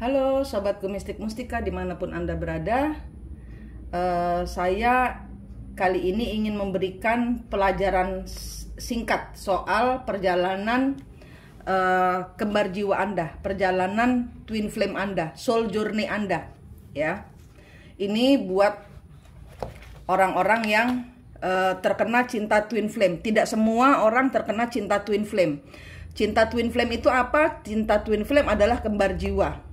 Halo Sobat Gemistik Mustika dimanapun Anda berada uh, Saya kali ini ingin memberikan pelajaran singkat soal perjalanan uh, kembar jiwa Anda Perjalanan twin flame Anda, soul journey Anda ya Ini buat orang-orang yang uh, terkena cinta twin flame Tidak semua orang terkena cinta twin flame Cinta twin flame itu apa? Cinta twin flame adalah kembar jiwa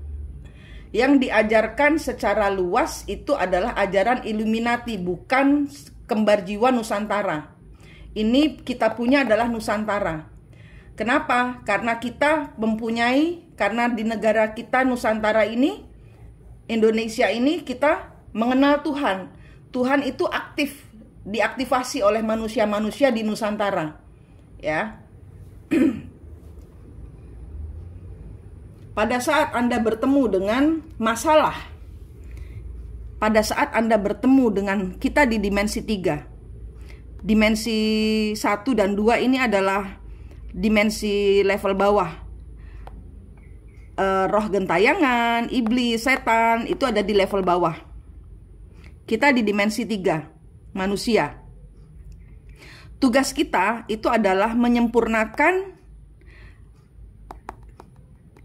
yang diajarkan secara luas itu adalah ajaran Illuminati, bukan kembar jiwa Nusantara. Ini kita punya adalah Nusantara. Kenapa? Karena kita mempunyai, karena di negara kita Nusantara ini, Indonesia ini kita mengenal Tuhan. Tuhan itu aktif, diaktifasi oleh manusia-manusia di Nusantara. Ya. pada saat Anda bertemu dengan masalah, pada saat Anda bertemu dengan kita di dimensi 3. Dimensi 1 dan 2 ini adalah dimensi level bawah. E, roh gentayangan, iblis, setan itu ada di level bawah. Kita di dimensi 3, manusia. Tugas kita itu adalah menyempurnakan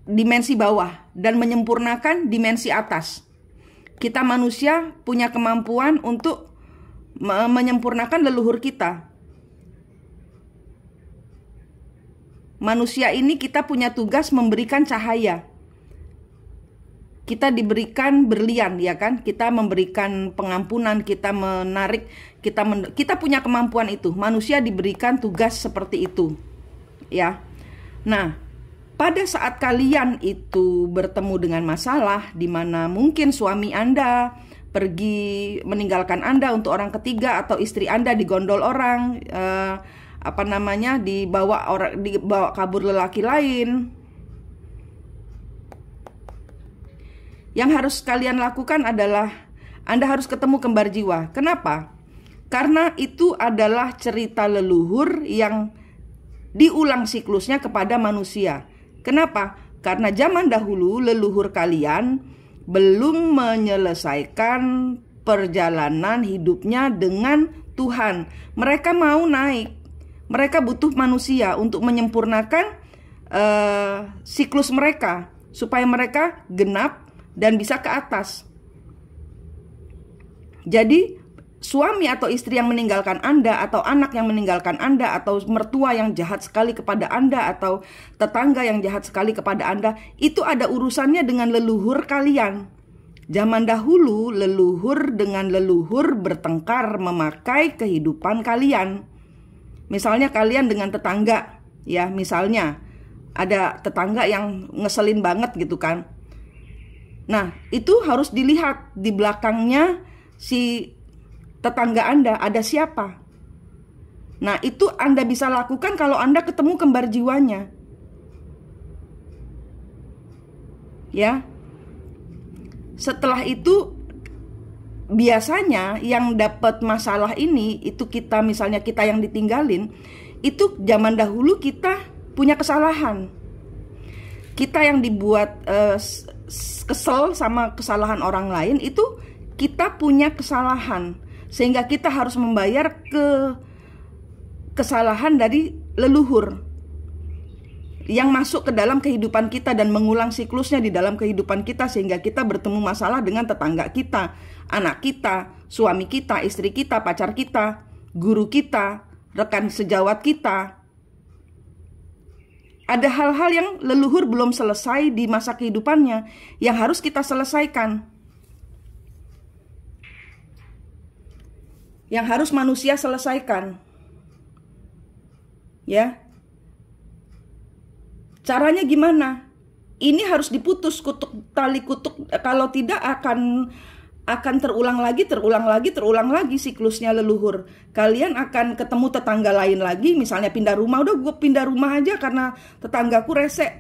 dimensi bawah dan menyempurnakan dimensi atas. Kita manusia punya kemampuan untuk menyempurnakan leluhur kita. Manusia ini kita punya tugas memberikan cahaya. Kita diberikan berlian ya kan? Kita memberikan pengampunan, kita menarik, kita men kita punya kemampuan itu. Manusia diberikan tugas seperti itu. Ya. Nah, pada saat kalian itu bertemu dengan masalah di mana mungkin suami Anda pergi meninggalkan Anda untuk orang ketiga atau istri Anda digondol orang eh, apa namanya dibawa orang dibawa kabur lelaki lain yang harus kalian lakukan adalah Anda harus ketemu kembar jiwa. Kenapa? Karena itu adalah cerita leluhur yang diulang siklusnya kepada manusia. Kenapa? Karena zaman dahulu leluhur kalian belum menyelesaikan perjalanan hidupnya dengan Tuhan. Mereka mau naik. Mereka butuh manusia untuk menyempurnakan uh, siklus mereka supaya mereka genap dan bisa ke atas. Jadi suami atau istri yang meninggalkan Anda, atau anak yang meninggalkan Anda, atau mertua yang jahat sekali kepada Anda, atau tetangga yang jahat sekali kepada Anda, itu ada urusannya dengan leluhur kalian. Zaman dahulu, leluhur dengan leluhur bertengkar memakai kehidupan kalian. Misalnya, kalian dengan tetangga, ya, misalnya ada tetangga yang ngeselin banget gitu kan. Nah, itu harus dilihat di belakangnya si tetangga Anda ada siapa. Nah, itu Anda bisa lakukan kalau Anda ketemu kembar jiwanya. Ya. Setelah itu biasanya yang dapat masalah ini itu kita misalnya kita yang ditinggalin, itu zaman dahulu kita punya kesalahan. Kita yang dibuat eh, kesel sama kesalahan orang lain itu kita punya kesalahan sehingga kita harus membayar ke kesalahan dari leluhur yang masuk ke dalam kehidupan kita dan mengulang siklusnya di dalam kehidupan kita sehingga kita bertemu masalah dengan tetangga kita, anak kita, suami kita, istri kita, pacar kita, guru kita, rekan sejawat kita. Ada hal-hal yang leluhur belum selesai di masa kehidupannya yang harus kita selesaikan. yang harus manusia selesaikan. Ya. Caranya gimana? Ini harus diputus kutuk tali kutuk kalau tidak akan akan terulang lagi, terulang lagi, terulang lagi siklusnya leluhur. Kalian akan ketemu tetangga lain lagi, misalnya pindah rumah, udah gue pindah rumah aja karena tetanggaku rese.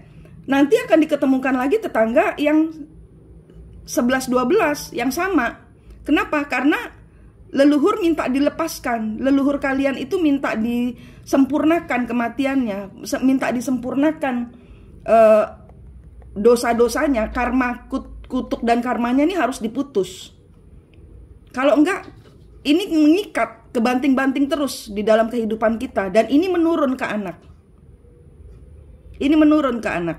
Nanti akan diketemukan lagi tetangga yang 11 12 yang sama. Kenapa? Karena leluhur minta dilepaskan, leluhur kalian itu minta disempurnakan kematiannya, minta disempurnakan uh, dosa-dosanya, karma kut, kutuk dan karmanya ini harus diputus. Kalau enggak, ini mengikat, kebanting-banting terus di dalam kehidupan kita dan ini menurun ke anak. Ini menurun ke anak.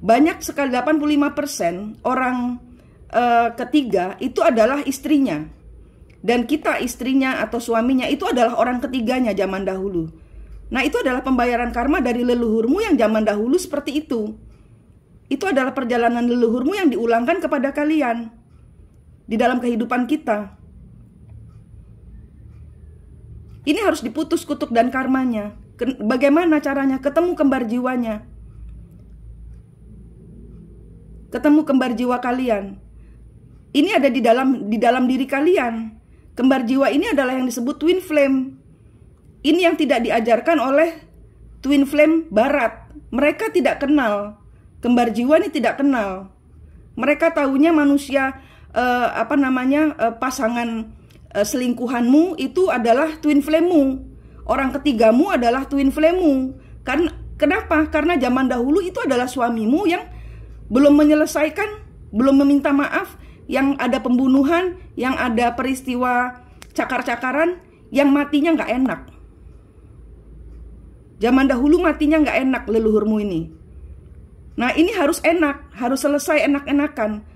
Banyak sekali 85% orang Eh, ketiga itu adalah istrinya. Dan kita istrinya atau suaminya itu adalah orang ketiganya zaman dahulu. Nah, itu adalah pembayaran karma dari leluhurmu yang zaman dahulu seperti itu. Itu adalah perjalanan leluhurmu yang diulangkan kepada kalian di dalam kehidupan kita. Ini harus diputus kutuk dan karmanya. Bagaimana caranya ketemu kembar jiwanya? ketemu kembar jiwa kalian. Ini ada di dalam di dalam diri kalian. Kembar jiwa ini adalah yang disebut twin flame. Ini yang tidak diajarkan oleh twin flame barat. Mereka tidak kenal. Kembar jiwa ini tidak kenal. Mereka tahunya manusia eh, apa namanya eh, pasangan eh, selingkuhanmu itu adalah twin flamemu. Orang ketigamu adalah twin flamemu. Kan kenapa? Karena zaman dahulu itu adalah suamimu yang belum menyelesaikan, belum meminta maaf, yang ada pembunuhan, yang ada peristiwa cakar-cakaran, yang matinya nggak enak. Zaman dahulu matinya nggak enak leluhurmu ini. Nah ini harus enak, harus selesai enak-enakan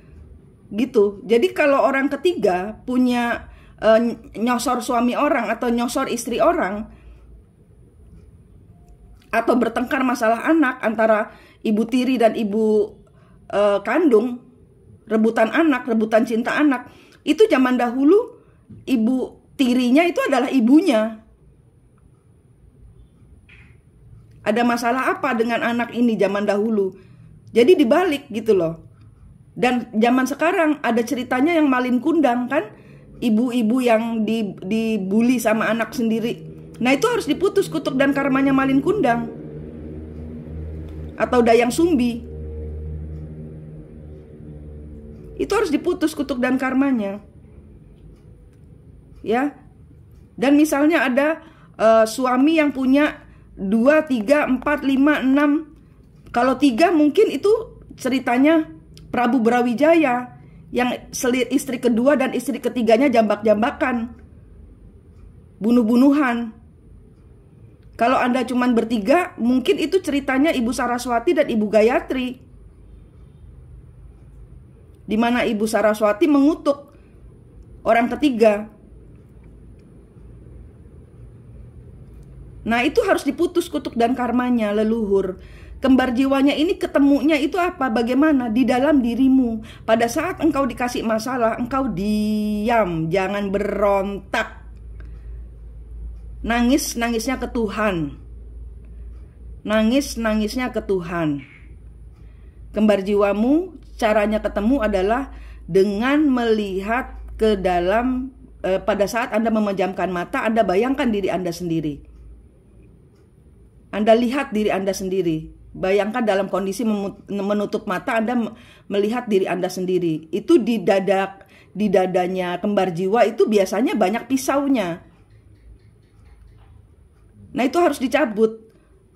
gitu. Jadi kalau orang ketiga punya e, nyosor suami orang atau nyosor istri orang atau bertengkar masalah anak antara ibu tiri dan ibu e, kandung, rebutan anak, rebutan cinta anak. Itu zaman dahulu ibu tirinya itu adalah ibunya. Ada masalah apa dengan anak ini zaman dahulu? Jadi dibalik gitu loh. Dan zaman sekarang ada ceritanya yang malin kundang kan? Ibu-ibu yang di, dibully sama anak sendiri. Nah itu harus diputus kutuk dan karmanya malin kundang. Atau dayang sumbi itu harus diputus kutuk dan karmanya ya dan misalnya ada uh, suami yang punya dua tiga empat lima enam kalau tiga mungkin itu ceritanya Prabu Brawijaya yang selir istri kedua dan istri ketiganya jambak-jambakan bunuh-bunuhan kalau Anda cuman bertiga mungkin itu ceritanya Ibu Saraswati dan Ibu Gayatri di mana Ibu Saraswati mengutuk orang ketiga. Nah, itu harus diputus kutuk dan karmanya leluhur. Kembar jiwanya ini ketemunya itu apa? Bagaimana? Di dalam dirimu. Pada saat engkau dikasih masalah, engkau diam, jangan berontak. Nangis, nangisnya ke Tuhan. Nangis, nangisnya ke Tuhan. Kembar jiwamu caranya ketemu adalah dengan melihat ke dalam eh, pada saat Anda memejamkan mata, Anda bayangkan diri Anda sendiri. Anda lihat diri Anda sendiri. Bayangkan dalam kondisi menutup mata Anda melihat diri Anda sendiri. Itu di dada di dadanya kembar jiwa itu biasanya banyak pisaunya. Nah, itu harus dicabut.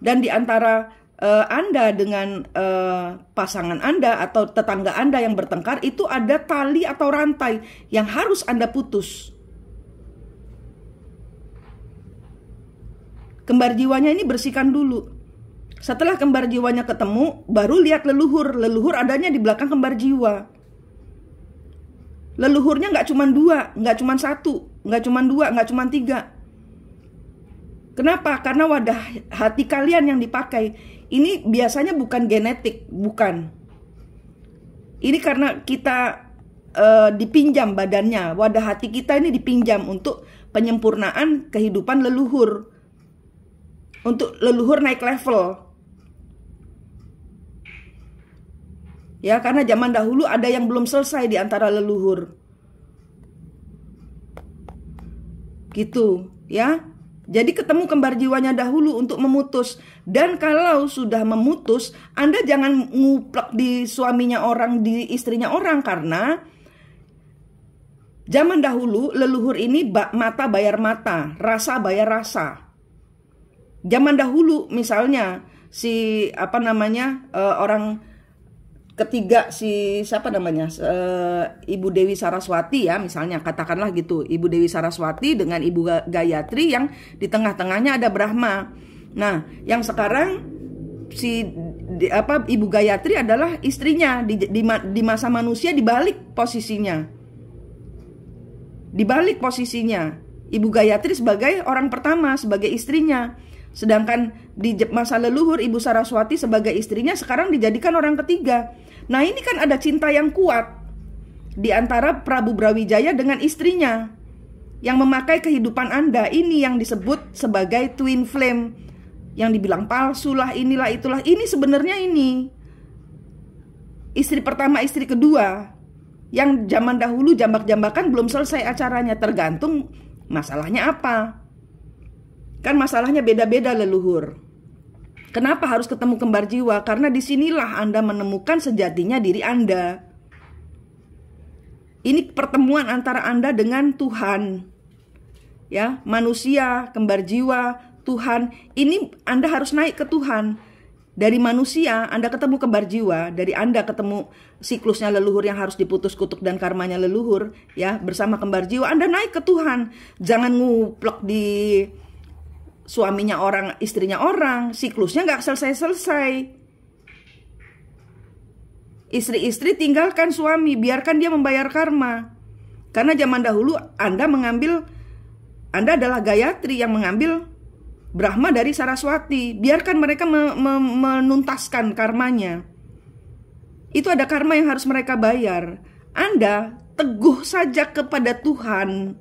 Dan di antara uh, Anda dengan uh, pasangan Anda atau tetangga Anda yang bertengkar itu ada tali atau rantai yang harus Anda putus. Kembar jiwanya ini bersihkan dulu. Setelah kembar jiwanya ketemu, baru lihat leluhur. Leluhur adanya di belakang kembar jiwa. Leluhurnya nggak cuma dua, nggak cuma satu, nggak cuma dua, nggak cuma tiga. Kenapa? Karena wadah hati kalian yang dipakai ini biasanya bukan genetik, bukan. Ini karena kita uh, dipinjam badannya, wadah hati kita ini dipinjam untuk penyempurnaan kehidupan leluhur. Untuk leluhur naik level. Ya, karena zaman dahulu ada yang belum selesai di antara leluhur. Gitu, ya. Jadi ketemu kembar jiwanya dahulu untuk memutus. Dan kalau sudah memutus, Anda jangan nguplek di suaminya orang, di istrinya orang karena zaman dahulu leluhur ini mata bayar mata, rasa bayar rasa. Zaman dahulu misalnya si apa namanya eh, orang ketiga si siapa namanya e, Ibu Dewi Saraswati ya misalnya katakanlah gitu Ibu Dewi Saraswati dengan Ibu Gayatri yang di tengah-tengahnya ada Brahma. Nah, yang sekarang si di, apa Ibu Gayatri adalah istrinya di, di di masa manusia dibalik posisinya. Dibalik posisinya. Ibu Gayatri sebagai orang pertama, sebagai istrinya. Sedangkan di masa leluhur Ibu Saraswati sebagai istrinya sekarang dijadikan orang ketiga. Nah ini kan ada cinta yang kuat di antara Prabu Brawijaya dengan istrinya yang memakai kehidupan Anda. Ini yang disebut sebagai twin flame yang dibilang palsu lah inilah itulah. Ini sebenarnya ini istri pertama istri kedua yang zaman dahulu jambak-jambakan belum selesai acaranya tergantung masalahnya apa. Kan masalahnya beda-beda leluhur. Kenapa harus ketemu kembar jiwa? Karena disinilah Anda menemukan sejatinya diri Anda. Ini pertemuan antara Anda dengan Tuhan. Ya, manusia, kembar jiwa, Tuhan. Ini Anda harus naik ke Tuhan. Dari manusia Anda ketemu kembar jiwa, dari Anda ketemu siklusnya leluhur yang harus diputus kutuk dan karmanya leluhur, ya, bersama kembar jiwa Anda naik ke Tuhan. Jangan nguplok di suaminya orang, istrinya orang, siklusnya nggak selesai-selesai. Istri-istri tinggalkan suami, biarkan dia membayar karma. Karena zaman dahulu Anda mengambil, Anda adalah Gayatri yang mengambil Brahma dari Saraswati. Biarkan mereka me me menuntaskan karmanya. Itu ada karma yang harus mereka bayar. Anda teguh saja kepada Tuhan.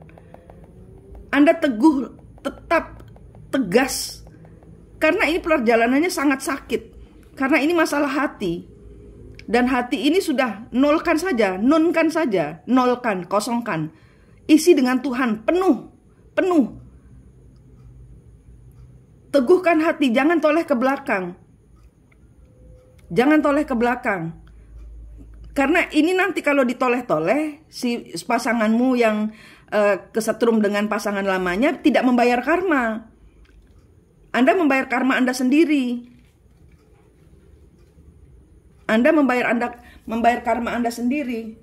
Anda teguh tetap tegas karena ini perjalanannya sangat sakit karena ini masalah hati dan hati ini sudah nolkan saja nonkan saja nolkan kosongkan isi dengan Tuhan penuh penuh teguhkan hati jangan toleh ke belakang jangan toleh ke belakang karena ini nanti kalau ditoleh-toleh si pasanganmu yang uh, kesetrum dengan pasangan lamanya tidak membayar karma anda membayar karma Anda sendiri. Anda membayar Anda membayar karma Anda sendiri.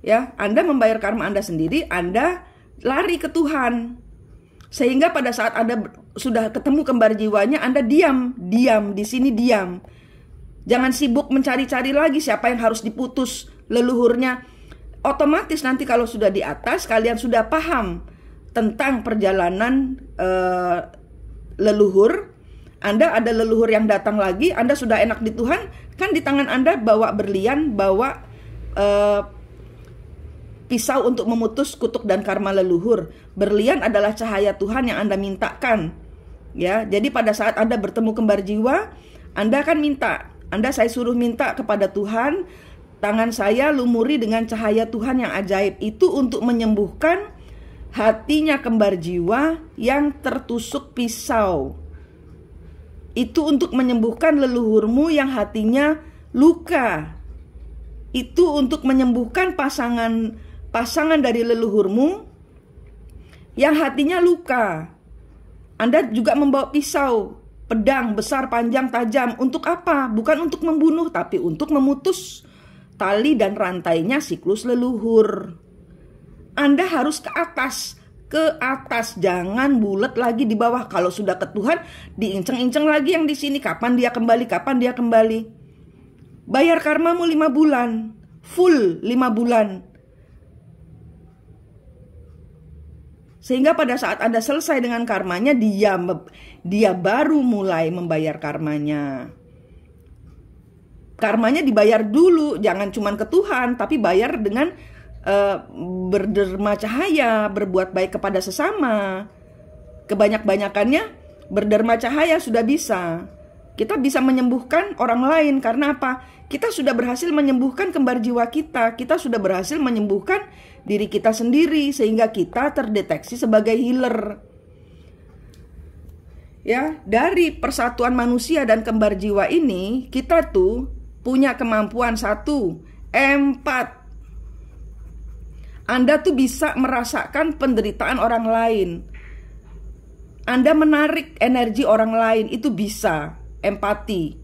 Ya, Anda membayar karma Anda sendiri, Anda lari ke Tuhan. Sehingga pada saat Anda sudah ketemu kembar jiwanya, Anda diam, diam di sini diam. Jangan sibuk mencari-cari lagi siapa yang harus diputus leluhurnya. Otomatis nanti kalau sudah di atas kalian sudah paham tentang perjalanan uh, leluhur. Anda ada leluhur yang datang lagi, Anda sudah enak di Tuhan, kan di tangan Anda bawa berlian, bawa uh, pisau untuk memutus kutuk dan karma leluhur. Berlian adalah cahaya Tuhan yang Anda mintakan. Ya, jadi pada saat Anda bertemu kembar jiwa, Anda akan minta. Anda saya suruh minta kepada Tuhan, tangan saya lumuri dengan cahaya Tuhan yang ajaib. Itu untuk menyembuhkan hatinya kembar jiwa yang tertusuk pisau. Itu untuk menyembuhkan leluhurmu yang hatinya luka. Itu untuk menyembuhkan pasangan pasangan dari leluhurmu yang hatinya luka. Anda juga membawa pisau, pedang besar, panjang, tajam. Untuk apa? Bukan untuk membunuh, tapi untuk memutus tali dan rantainya siklus leluhur. Anda harus ke atas ke atas jangan bulat lagi di bawah kalau sudah ke Tuhan diinceng-inceng lagi yang di sini kapan dia kembali kapan dia kembali bayar karmamu lima bulan full lima bulan sehingga pada saat Anda selesai dengan karmanya dia dia baru mulai membayar karmanya karmanya dibayar dulu jangan cuman ke Tuhan tapi bayar dengan uh, berderma cahaya, berbuat baik kepada sesama. Kebanyak-banyakannya berderma cahaya sudah bisa. Kita bisa menyembuhkan orang lain karena apa? Kita sudah berhasil menyembuhkan kembar jiwa kita. Kita sudah berhasil menyembuhkan diri kita sendiri sehingga kita terdeteksi sebagai healer. Ya, dari persatuan manusia dan kembar jiwa ini kita tuh punya kemampuan satu, empat anda tuh bisa merasakan penderitaan orang lain. Anda menarik energi orang lain itu bisa empati.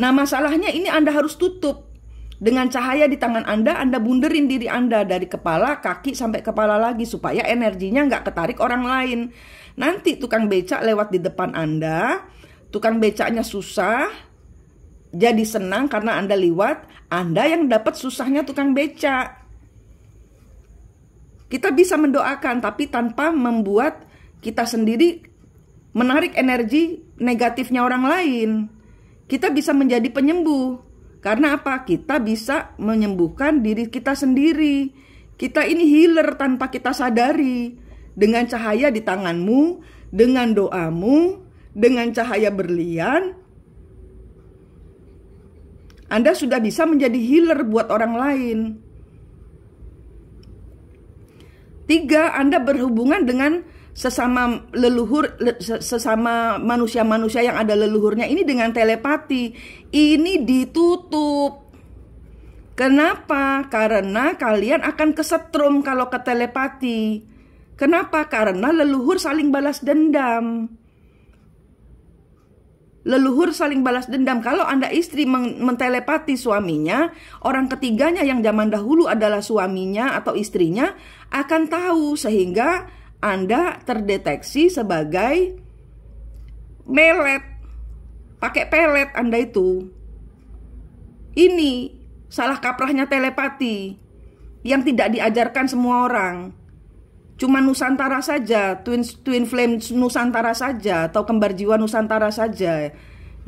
Nah, masalahnya ini Anda harus tutup. Dengan cahaya di tangan Anda, Anda bunderin diri Anda dari kepala, kaki, sampai kepala lagi supaya energinya nggak ketarik orang lain. Nanti tukang becak lewat di depan Anda, tukang becaknya susah, jadi senang karena Anda liwat, Anda yang dapat susahnya tukang becak. Kita bisa mendoakan tapi tanpa membuat kita sendiri menarik energi negatifnya orang lain. Kita bisa menjadi penyembuh. Karena apa? Kita bisa menyembuhkan diri kita sendiri. Kita ini healer tanpa kita sadari. Dengan cahaya di tanganmu, dengan doamu, dengan cahaya berlian, Anda sudah bisa menjadi healer buat orang lain. Tiga, Anda berhubungan dengan sesama leluhur sesama manusia-manusia yang ada leluhurnya ini dengan telepati. Ini ditutup. Kenapa? Karena kalian akan kesetrum kalau ke telepati. Kenapa? Karena leluhur saling balas dendam leluhur saling balas dendam. Kalau Anda istri mentelepati suaminya, orang ketiganya yang zaman dahulu adalah suaminya atau istrinya akan tahu sehingga Anda terdeteksi sebagai melet. Pakai pelet Anda itu. Ini salah kaprahnya telepati yang tidak diajarkan semua orang. Cuma Nusantara saja, twin twin flame Nusantara saja atau kembar jiwa Nusantara saja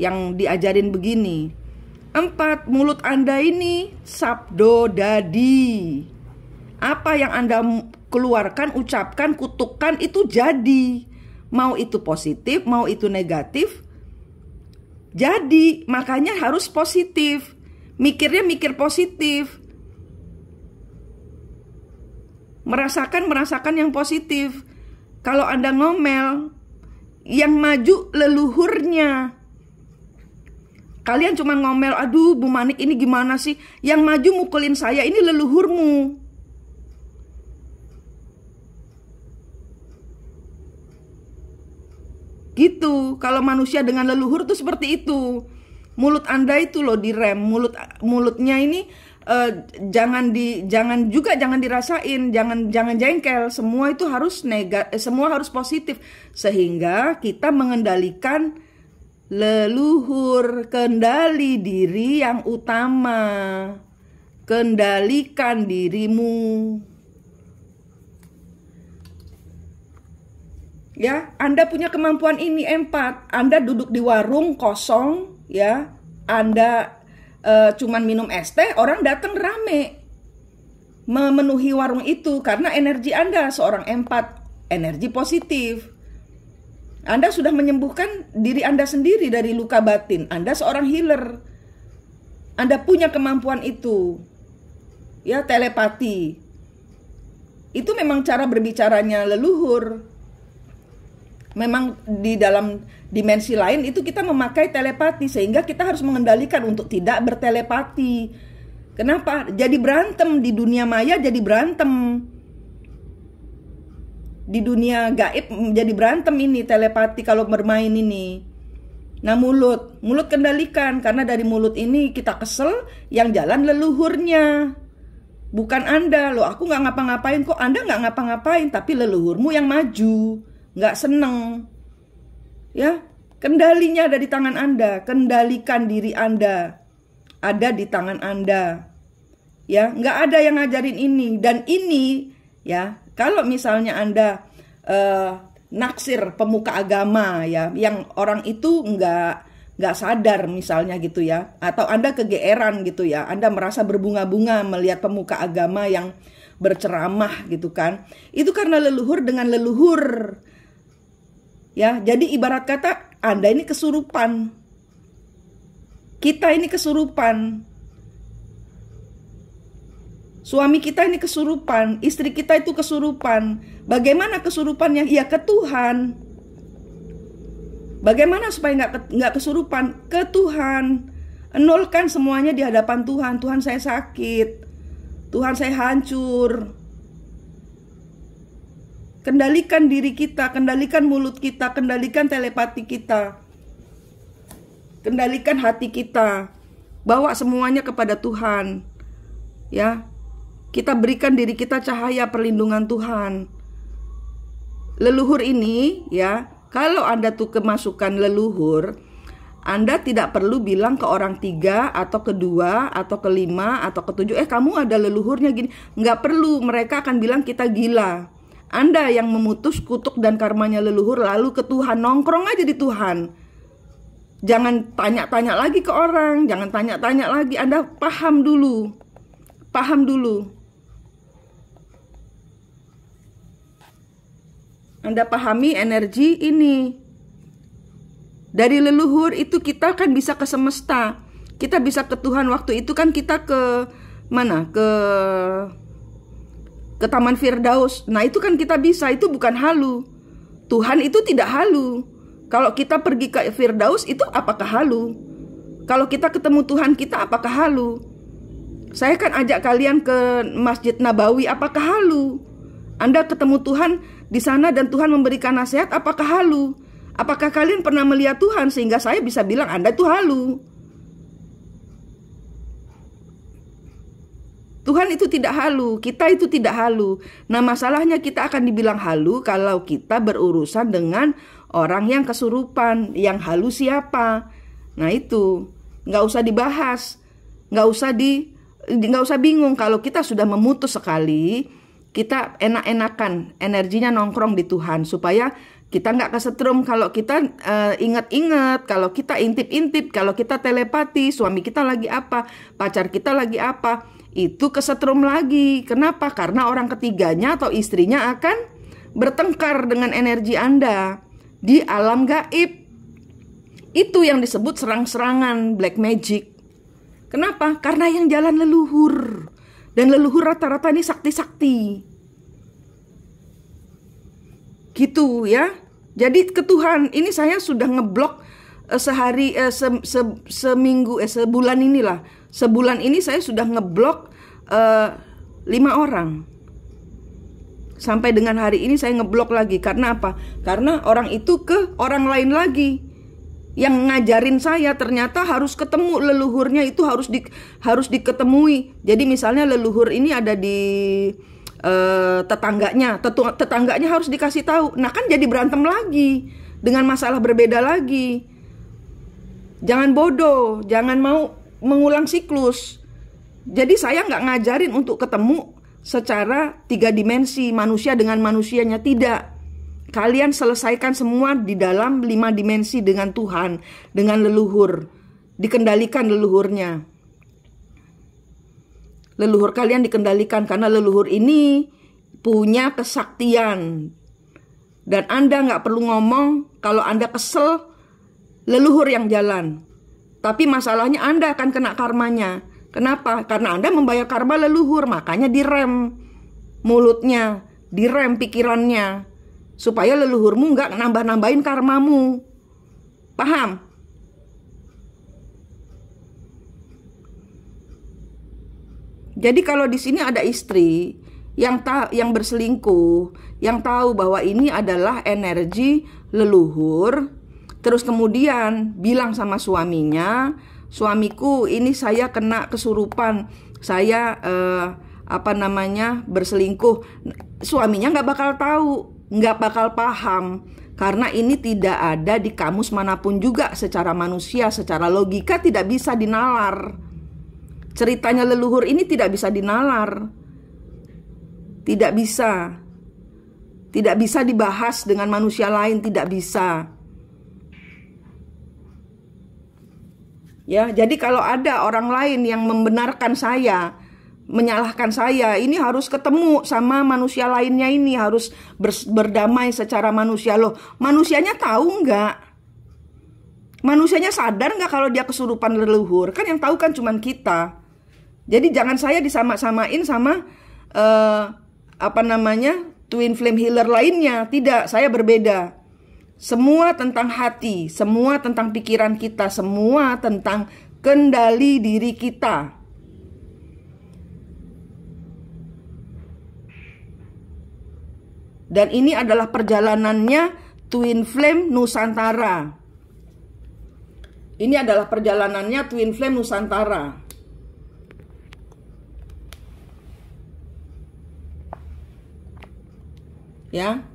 yang diajarin begini. Empat, mulut Anda ini sabdo dadi. Apa yang Anda keluarkan, ucapkan, kutukan itu jadi. Mau itu positif, mau itu negatif. Jadi, makanya harus positif. Mikirnya mikir positif. Merasakan merasakan yang positif. Kalau Anda ngomel, yang maju leluhurnya. Kalian cuma ngomel, aduh Bu Manik ini gimana sih? Yang maju mukulin saya ini leluhurmu. Gitu, kalau manusia dengan leluhur tuh seperti itu. Mulut Anda itu loh direm, mulut mulutnya ini uh, jangan di jangan juga jangan dirasain, jangan jangan jengkel. Semua itu harus nega, eh, semua harus positif sehingga kita mengendalikan leluhur, kendali diri yang utama. Kendalikan dirimu. ya Anda punya kemampuan ini empat Anda duduk di warung kosong ya Anda e, cuman minum es teh orang datang rame memenuhi warung itu karena energi Anda seorang empat energi positif Anda sudah menyembuhkan diri Anda sendiri dari luka batin Anda seorang healer Anda punya kemampuan itu ya telepati itu memang cara berbicaranya leluhur memang di dalam dimensi lain itu kita memakai telepati sehingga kita harus mengendalikan untuk tidak bertelepati. Kenapa? Jadi berantem di dunia maya jadi berantem. Di dunia gaib mm, jadi berantem ini telepati kalau bermain ini. Nah mulut, mulut kendalikan karena dari mulut ini kita kesel yang jalan leluhurnya. Bukan Anda loh, aku nggak ngapa-ngapain kok Anda nggak ngapa-ngapain tapi leluhurmu yang maju nggak seneng. Ya, kendalinya ada di tangan Anda. Kendalikan diri Anda. Ada di tangan Anda. Ya, nggak ada yang ngajarin ini dan ini ya. Kalau misalnya Anda uh, naksir pemuka agama ya, yang orang itu nggak nggak sadar misalnya gitu ya atau anda kegeeran gitu ya anda merasa berbunga-bunga melihat pemuka agama yang berceramah gitu kan itu karena leluhur dengan leluhur Ya, jadi ibarat kata Anda ini kesurupan. Kita ini kesurupan. Suami kita ini kesurupan, istri kita itu kesurupan. Bagaimana kesurupan yang Ya ke Tuhan. Bagaimana supaya nggak nggak kesurupan? Ke Tuhan. Nolkan semuanya di hadapan Tuhan. Tuhan saya sakit. Tuhan saya hancur. Kendalikan diri kita, kendalikan mulut kita, kendalikan telepati kita. Kendalikan hati kita. Bawa semuanya kepada Tuhan. Ya. Kita berikan diri kita cahaya perlindungan Tuhan. Leluhur ini ya, kalau Anda tuh kemasukan leluhur, anda tidak perlu bilang ke orang tiga atau kedua atau kelima atau ketujuh, eh kamu ada leluhurnya gini. Nggak perlu, mereka akan bilang kita gila. Anda yang memutus kutuk dan karmanya leluhur lalu ke Tuhan nongkrong aja di Tuhan. Jangan tanya-tanya lagi ke orang, jangan tanya-tanya lagi. Anda paham dulu. Paham dulu. Anda pahami energi ini. Dari leluhur itu kita kan bisa ke semesta. Kita bisa ke Tuhan waktu itu kan kita ke mana? Ke ke Taman Firdaus. Nah, itu kan kita bisa, itu bukan halu. Tuhan itu tidak halu. Kalau kita pergi ke Firdaus itu apakah halu? Kalau kita ketemu Tuhan kita apakah halu? Saya kan ajak kalian ke Masjid Nabawi apakah halu? Anda ketemu Tuhan di sana dan Tuhan memberikan nasihat apakah halu? Apakah kalian pernah melihat Tuhan sehingga saya bisa bilang Anda itu halu? Tuhan itu tidak halu, kita itu tidak halu. Nah, masalahnya kita akan dibilang halu kalau kita berurusan dengan orang yang kesurupan, yang halu siapa. Nah, itu nggak usah dibahas, nggak usah di nggak usah bingung kalau kita sudah memutus sekali kita enak-enakan energinya nongkrong di Tuhan supaya kita nggak kesetrum kalau kita uh, ingat-ingat kalau kita intip-intip kalau kita telepati suami kita lagi apa pacar kita lagi apa itu kesetrum lagi. Kenapa? Karena orang ketiganya atau istrinya akan bertengkar dengan energi Anda di alam gaib. Itu yang disebut serang-serangan black magic. Kenapa? Karena yang jalan leluhur. Dan leluhur rata-rata ini sakti-sakti. Gitu ya. Jadi ke Tuhan, ini saya sudah ngeblok eh, sehari eh, se, se, seminggu eh sebulan inilah Sebulan ini saya sudah ngeblok uh, lima orang. Sampai dengan hari ini saya ngeblok lagi karena apa? Karena orang itu ke orang lain lagi yang ngajarin saya ternyata harus ketemu leluhurnya itu harus di, harus diketemui. Jadi misalnya leluhur ini ada di uh, tetangganya, tetu, tetangganya harus dikasih tahu. Nah kan jadi berantem lagi dengan masalah berbeda lagi. Jangan bodoh, jangan mau mengulang siklus. Jadi saya nggak ngajarin untuk ketemu secara tiga dimensi manusia dengan manusianya tidak. Kalian selesaikan semua di dalam lima dimensi dengan Tuhan, dengan leluhur, dikendalikan leluhurnya. Leluhur kalian dikendalikan karena leluhur ini punya kesaktian. Dan Anda nggak perlu ngomong kalau Anda kesel, leluhur yang jalan. Tapi masalahnya Anda akan kena karmanya. Kenapa? Karena Anda membayar karma leluhur, makanya direm mulutnya, direm pikirannya. Supaya leluhurmu nggak nambah-nambahin karmamu. Paham? Jadi kalau di sini ada istri yang ta yang berselingkuh, yang tahu bahwa ini adalah energi leluhur Terus kemudian bilang sama suaminya, suamiku ini saya kena kesurupan, saya eh, apa namanya berselingkuh. Suaminya nggak bakal tahu, nggak bakal paham karena ini tidak ada di kamus manapun juga secara manusia, secara logika tidak bisa dinalar. Ceritanya leluhur ini tidak bisa dinalar. Tidak bisa. Tidak bisa dibahas dengan manusia lain, tidak bisa. Ya, jadi kalau ada orang lain yang membenarkan saya, menyalahkan saya, ini harus ketemu sama manusia lainnya ini harus ber berdamai secara manusia loh. Manusianya tahu nggak? Manusianya sadar nggak kalau dia kesurupan leluhur? Kan yang tahu kan cuma kita. Jadi jangan saya disama-samain sama uh, apa namanya twin flame healer lainnya. Tidak, saya berbeda. Semua tentang hati, semua tentang pikiran kita, semua tentang kendali diri kita. Dan ini adalah perjalanannya Twin Flame Nusantara. Ini adalah perjalanannya Twin Flame Nusantara. Ya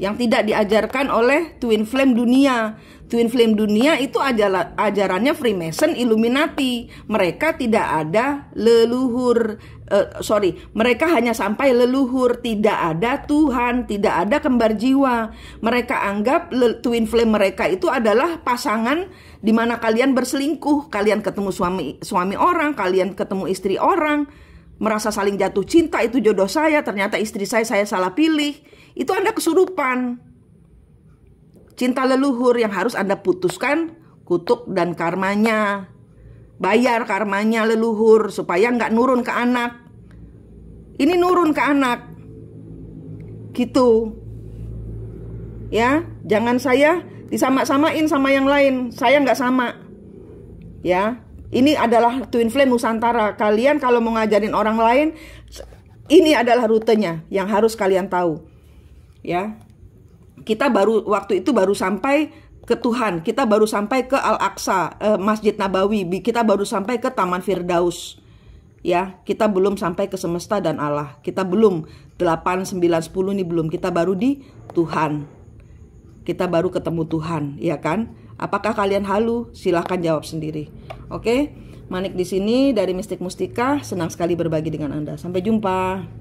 yang tidak diajarkan oleh Twin Flame dunia. Twin Flame dunia itu ajarannya Freemason, Illuminati. Mereka tidak ada leluhur, uh, sorry, mereka hanya sampai leluhur, tidak ada Tuhan, tidak ada kembar jiwa. Mereka anggap le, Twin Flame mereka itu adalah pasangan di mana kalian berselingkuh, kalian ketemu suami suami orang, kalian ketemu istri orang merasa saling jatuh cinta itu jodoh saya, ternyata istri saya saya salah pilih. Itu Anda kesurupan. Cinta leluhur yang harus Anda putuskan kutuk dan karmanya. Bayar karmanya leluhur supaya nggak nurun ke anak. Ini nurun ke anak. Gitu. Ya, jangan saya disama-samain sama yang lain. Saya nggak sama. Ya, ini adalah twin flame Nusantara. Kalian kalau mau ngajarin orang lain, ini adalah rutenya yang harus kalian tahu. Ya. Kita baru waktu itu baru sampai ke Tuhan, kita baru sampai ke Al-Aqsa, eh, Masjid Nabawi, kita baru sampai ke Taman Firdaus. Ya, kita belum sampai ke semesta dan Allah. Kita belum 8 9 10 nih belum. Kita baru di Tuhan. Kita baru ketemu Tuhan, ya kan? Apakah kalian halu? Silahkan jawab sendiri. Oke, Manik di sini dari Mistik Mustika. Senang sekali berbagi dengan Anda. Sampai jumpa.